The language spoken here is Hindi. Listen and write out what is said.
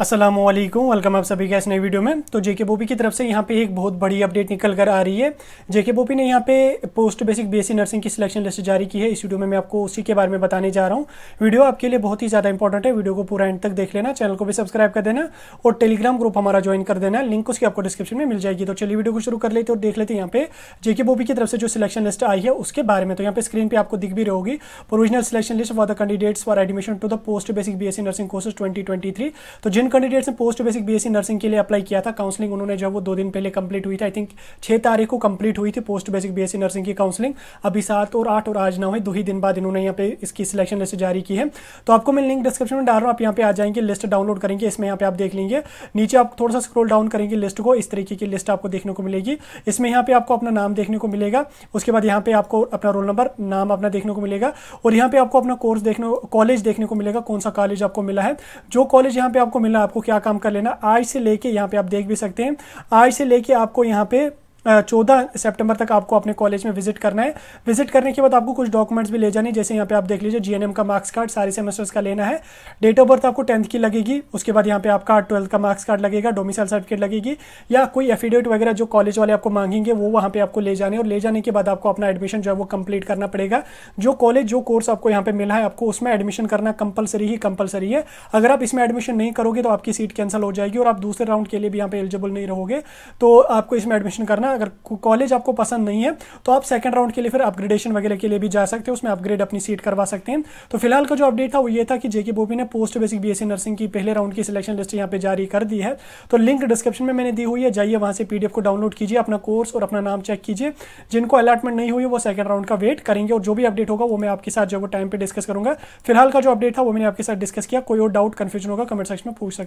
असलम वेलकम आप सभी का इस नई वीडियो में तो जेके बोपी की तरफ से यहाँ पे एक बहुत बड़ी अपडेट निकल कर आ रही है जेके बोपी ने यहाँ पे पोस्ट बेसिक बीएससी नर्सिंग की सिलेक्शन लिस्ट जारी की है इस वीडियो में मैं आपको उसी के बारे में बताने जा रहा हूँ वीडियो आपके लिए बहुत ही ज़्यादा इंपॉर्टेंट है वीडियो को पूरा एंड तक देख लेना चैनल को भी सब्सक्राइब कर देना और टेलीग्राम ग्रुप हमारा ज्वाइन कर देना लिंक उसकी आपको डिस्क्रिप्शन में मिल जाएगी तो चलिए वीडियो को शुरू कर लेते और देख लेते यहाँ पे जेके बोपी की तरफ से जो सिलेक्शन लिस्ट आई है उसके बारे में तो यहाँ पे स्क्रीन पर आपको दिख भी रहोगी provisional selection list for the candidates for admission to the post basic B nursing courses twenty तो जिन जिन कैंडिडेट्स ने पोस्ट बेसिक बीएससी नर्सिंग के लिए अप्लाई किया था काउंसलिंग उन्होंने जो वो दो दिन पहले कंप्लीट हुई थी आई थिंक छह तारीख को कंप्लीट हुई थी पोस्ट बेसिक बीएससी नर्सिंग की काउंसलिंग अभी सात और आठ और आज नौ है दो ही दिन बाद इन्होंने यहाँ पे इसकी सिलेक्शन लिस्ट जारी की है तो आपको मैं लिंक डिस्क्रिप्शन में डाल रहा हूँ आप यहाँ पे आ जाएंगे लिस्ट डाउनलोड करेंगे इसमें यहाँ पे आप देख लेंगे नीचे आप थोड़ा सा स्क्रोल डाउन करेंगे लिस्ट को इस तरीके की लिस्ट आपको देखने को मिलेगी इसमें यहाँ पे आपको अपना नाम देखने को मिलेगा उसके बाद यहाँ पे आपको अपना रोल नंबर नाम अपना देखने को मिलेगा और यहाँ पे आपको अपना कोर्स देखने कॉलेज देखने को मिलेगा कौन सा कॉलेज आपको मिला है जो कॉलेज यहाँ पे आपको मिला आपको क्या काम कर लेना आज से लेके यहाँ पे आप देख भी सकते हैं आज से लेके आपको यहाँ पे चौदह सेप्टेम्बर तक आपको अपने कॉलेज में विजिट करना है विजिट करने के बाद आपको कुछ डॉक्यूमेंट्स भी ले जानी जैसे यहाँ पे आप देख लीजिए जीएनएम का मार्क्स कार्ड सारे सेमेस्टर्स का लेना है डेट ऑफ बर्थ आपको टेंथ की लगेगी उसके बाद यहाँ पे आपका ट्वेल्थ का मार्क्स कार्ड लगेगा डोमिसाइल सर्टिफिकेट लगेगी या कोई एफिडेविट वगैरह जो कॉलेज वाले आपको मांगेंगे वो वहाँ पे आपको ले जाने और ले जाने के बाद आपको अपना एडमिशन जो है वो कंप्लीट करना पड़ेगा जो कॉलेज जो कोर्स आपको यहाँ पे मिला है आपको उसमें एडमिशन करना कंपलसरी ही कंपलसरी है अगर आप इसमें एडमिशन नहीं करोगे तो आपकी सीट कैंसिल हो जाएगी और आप दूसरे राउंड के लिए भी यहाँ पे एलिजिबल नहीं रहोगे तो आपको इसमें एडमिशन करना अगर कॉलेज आपको पसंद नहीं है तो आप सेकंड राउंड के लिए फिर अपग्रेडेशन वगैरह के लिए भी जा सकते हैं उसमें अपग्रेड अपनी सीट करवा सकते हैं तो फिलहाल का जो अपडेट था वो ये था कि जेके बोपी ने पोस्ट बेसिक बी नर्सिंग की पहले राउंड की सिलेक्शन लिस्ट यहाँ पे जारी कर दी है तो लिंक डिस्क्रिप्शन में मैंने दी हुई है जाइए वहाँ से पीडीएफ को डाउनलोड कीजिए अपना कोर्स और अपना नाम चेक कीजिए जिनको अलॉटमेंट नहीं हुई वो सेकंड राउंड का वेट करेंगे और जो भी अपडेट होगा वो मैं आपके साथ जो टाइम पर डिस्कस करूंगा फिलहाल का जो अपडेट था वो मैंने आपके साथ डिस्कस किया कोई और डाउट कन्फ्यूजन होगा कमेंट सेक्शन में पूछ सकते